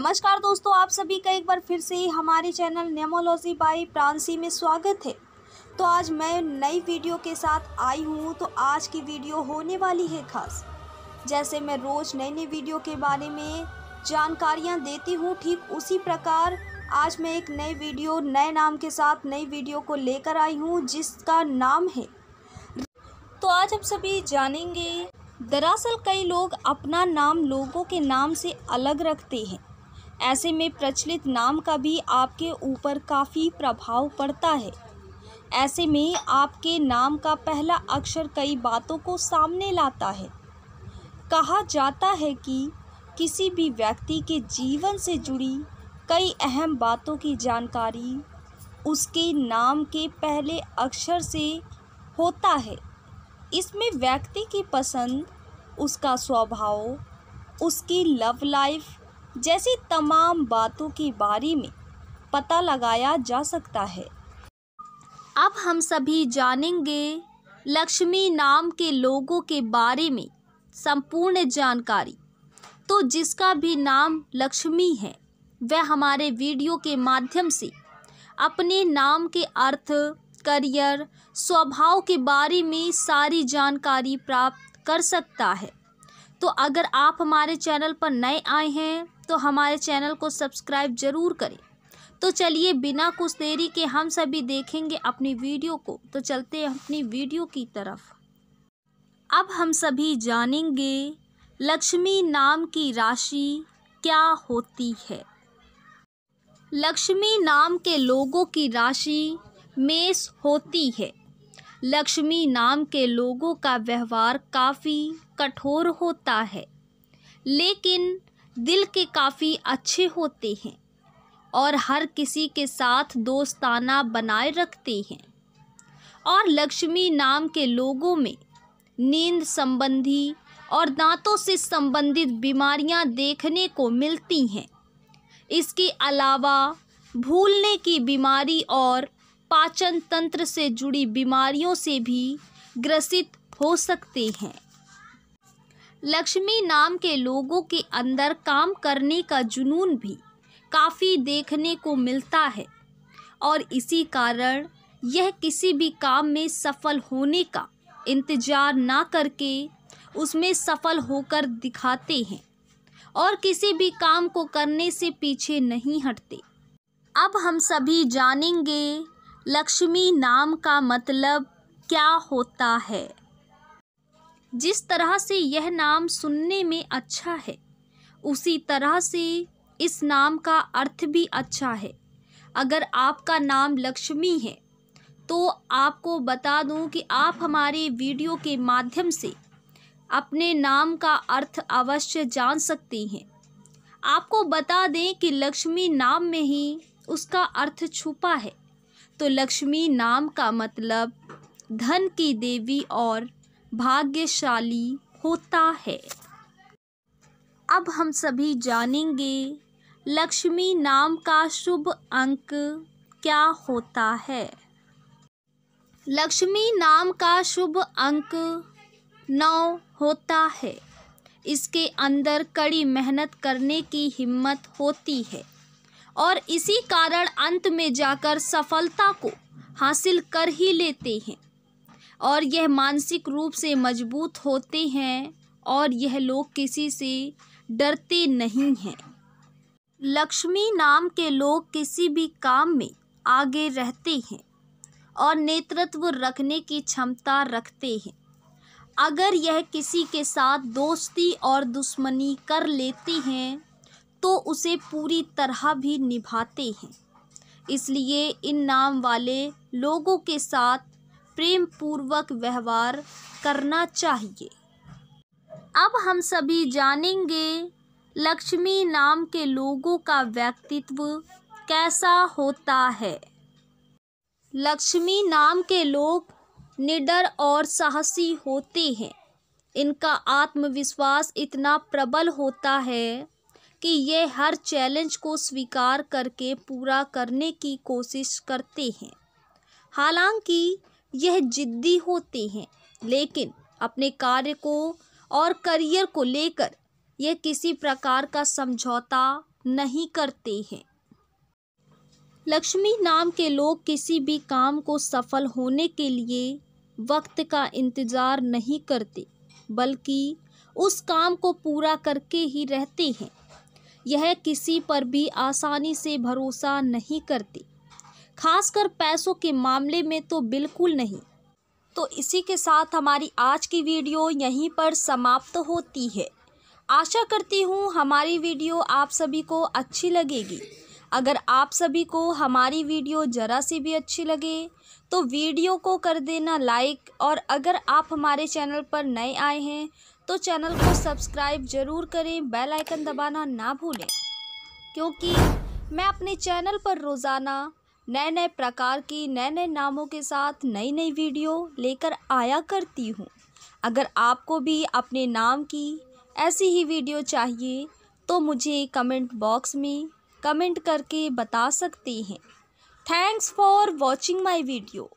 नमस्कार दोस्तों आप सभी का एक बार फिर से हमारे चैनल नेमोलॉजी बाय प्रांसी में स्वागत है तो आज मैं नई वीडियो के साथ आई हूँ तो आज की वीडियो होने वाली है खास जैसे मैं रोज़ नई नई वीडियो के बारे में जानकारियाँ देती हूँ ठीक उसी प्रकार आज मैं एक नए वीडियो नए नाम के साथ नई वीडियो को लेकर आई हूँ जिसका नाम है तो आज हम सभी जानेंगे दरअसल कई लोग अपना नाम लोगों के नाम से अलग रखते हैं ऐसे में प्रचलित नाम का भी आपके ऊपर काफ़ी प्रभाव पड़ता है ऐसे में आपके नाम का पहला अक्षर कई बातों को सामने लाता है कहा जाता है कि किसी भी व्यक्ति के जीवन से जुड़ी कई अहम बातों की जानकारी उसके नाम के पहले अक्षर से होता है इसमें व्यक्ति की पसंद उसका स्वभाव उसकी लव लाइफ जैसी तमाम बातों के बारे में पता लगाया जा सकता है अब हम सभी जानेंगे लक्ष्मी नाम के लोगों के बारे में संपूर्ण जानकारी तो जिसका भी नाम लक्ष्मी है वह हमारे वीडियो के माध्यम से अपने नाम के अर्थ करियर स्वभाव के बारे में सारी जानकारी प्राप्त कर सकता है तो अगर आप हमारे चैनल पर नए आए हैं तो हमारे चैनल को सब्सक्राइब ज़रूर करें तो चलिए बिना कुछ देरी के हम सभी देखेंगे अपनी वीडियो को तो चलते हैं अपनी वीडियो की तरफ अब हम सभी जानेंगे लक्ष्मी नाम की राशि क्या होती है लक्ष्मी नाम के लोगों की राशि मेष होती है लक्ष्मी नाम के लोगों का व्यवहार काफ़ी कठोर होता है लेकिन दिल के काफ़ी अच्छे होते हैं और हर किसी के साथ दोस्ताना बनाए रखते हैं और लक्ष्मी नाम के लोगों में नींद संबंधी और दांतों से संबंधित बीमारियां देखने को मिलती हैं इसके अलावा भूलने की बीमारी और पाचन तंत्र से जुड़ी बीमारियों से भी ग्रसित हो सकते हैं लक्ष्मी नाम के लोगों के अंदर काम करने का जुनून भी काफ़ी देखने को मिलता है और इसी कारण यह किसी भी काम में सफल होने का इंतजार ना करके उसमें सफल होकर दिखाते हैं और किसी भी काम को करने से पीछे नहीं हटते अब हम सभी जानेंगे लक्ष्मी नाम का मतलब क्या होता है जिस तरह से यह नाम सुनने में अच्छा है उसी तरह से इस नाम का अर्थ भी अच्छा है अगर आपका नाम लक्ष्मी है तो आपको बता दूं कि आप हमारे वीडियो के माध्यम से अपने नाम का अर्थ अवश्य जान सकते हैं आपको बता दें कि लक्ष्मी नाम में ही उसका अर्थ छुपा है तो लक्ष्मी नाम का मतलब धन की देवी और भाग्यशाली होता है अब हम सभी जानेंगे लक्ष्मी नाम का शुभ अंक क्या होता है लक्ष्मी नाम का शुभ अंक नौ होता है इसके अंदर कड़ी मेहनत करने की हिम्मत होती है और इसी कारण अंत में जाकर सफलता को हासिल कर ही लेते हैं और यह मानसिक रूप से मजबूत होते हैं और यह लोग किसी से डरते नहीं हैं लक्ष्मी नाम के लोग किसी भी काम में आगे रहते हैं और नेतृत्व रखने की क्षमता रखते हैं अगर यह किसी के साथ दोस्ती और दुश्मनी कर लेते हैं तो उसे पूरी तरह भी निभाते हैं इसलिए इन नाम वाले लोगों के साथ प्रेम पूर्वक व्यवहार करना चाहिए अब हम सभी जानेंगे लक्ष्मी नाम के लोगों का व्यक्तित्व कैसा होता है लक्ष्मी नाम के लोग निडर और साहसी होते हैं इनका आत्मविश्वास इतना प्रबल होता है कि ये हर चैलेंज को स्वीकार करके पूरा करने की कोशिश करते हैं हालांकि यह जिद्दी होते हैं लेकिन अपने कार्य को और करियर को लेकर यह किसी प्रकार का समझौता नहीं करते हैं लक्ष्मी नाम के लोग किसी भी काम को सफल होने के लिए वक्त का इंतज़ार नहीं करते बल्कि उस काम को पूरा करके ही रहते हैं यह किसी पर भी आसानी से भरोसा नहीं करते खासकर पैसों के मामले में तो बिल्कुल नहीं तो इसी के साथ हमारी आज की वीडियो यहीं पर समाप्त होती है आशा करती हूँ हमारी वीडियो आप सभी को अच्छी लगेगी अगर आप सभी को हमारी वीडियो ज़रा सी भी अच्छी लगे तो वीडियो को कर देना लाइक और अगर आप हमारे चैनल पर नए आए हैं तो चैनल को सब्सक्राइब ज़रूर करें बेल आइकन दबाना ना भूलें क्योंकि मैं अपने चैनल पर रोज़ाना नए नए प्रकार की नए नए नामों के साथ नई नई वीडियो लेकर आया करती हूँ अगर आपको भी अपने नाम की ऐसी ही वीडियो चाहिए तो मुझे कमेंट बॉक्स में कमेंट करके बता सकते हैं thanks for watching my video